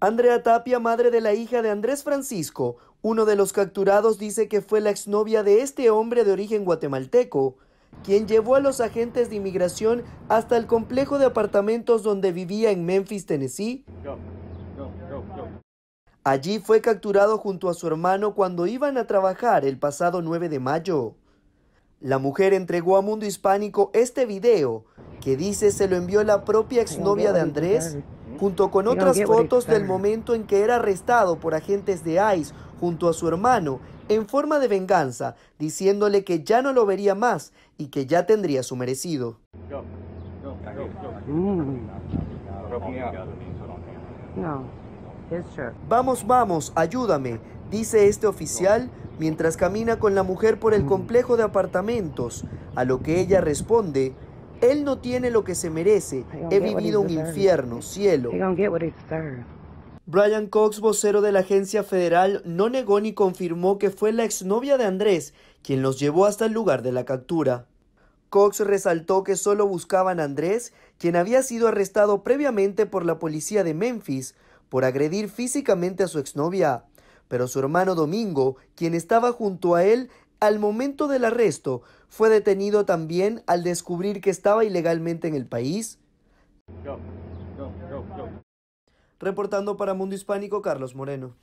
Andrea Tapia, madre de la hija de Andrés Francisco, uno de los capturados, dice que fue la exnovia de este hombre de origen guatemalteco, quien llevó a los agentes de inmigración hasta el complejo de apartamentos donde vivía en Memphis, Tennessee. Allí fue capturado junto a su hermano cuando iban a trabajar el pasado 9 de mayo. La mujer entregó a Mundo Hispánico este video que dice se lo envió la propia exnovia de Andrés junto con otras fotos del momento en que era arrestado por agentes de ICE junto a su hermano en forma de venganza, diciéndole que ya no lo vería más y que ya tendría su merecido. Mm. Vamos, vamos, ayúdame, dice este oficial mientras camina con la mujer por el mm. complejo de apartamentos, a lo que ella responde, él no tiene lo que se merece. He vivido un infierno, cielo. Brian Cox, vocero de la agencia federal, no negó ni confirmó que fue la exnovia de Andrés quien los llevó hasta el lugar de la captura. Cox resaltó que solo buscaban a Andrés, quien había sido arrestado previamente por la policía de Memphis por agredir físicamente a su exnovia, pero su hermano Domingo, quien estaba junto a él, al momento del arresto, fue detenido también al descubrir que estaba ilegalmente en el país. Reportando para Mundo Hispánico, Carlos Moreno.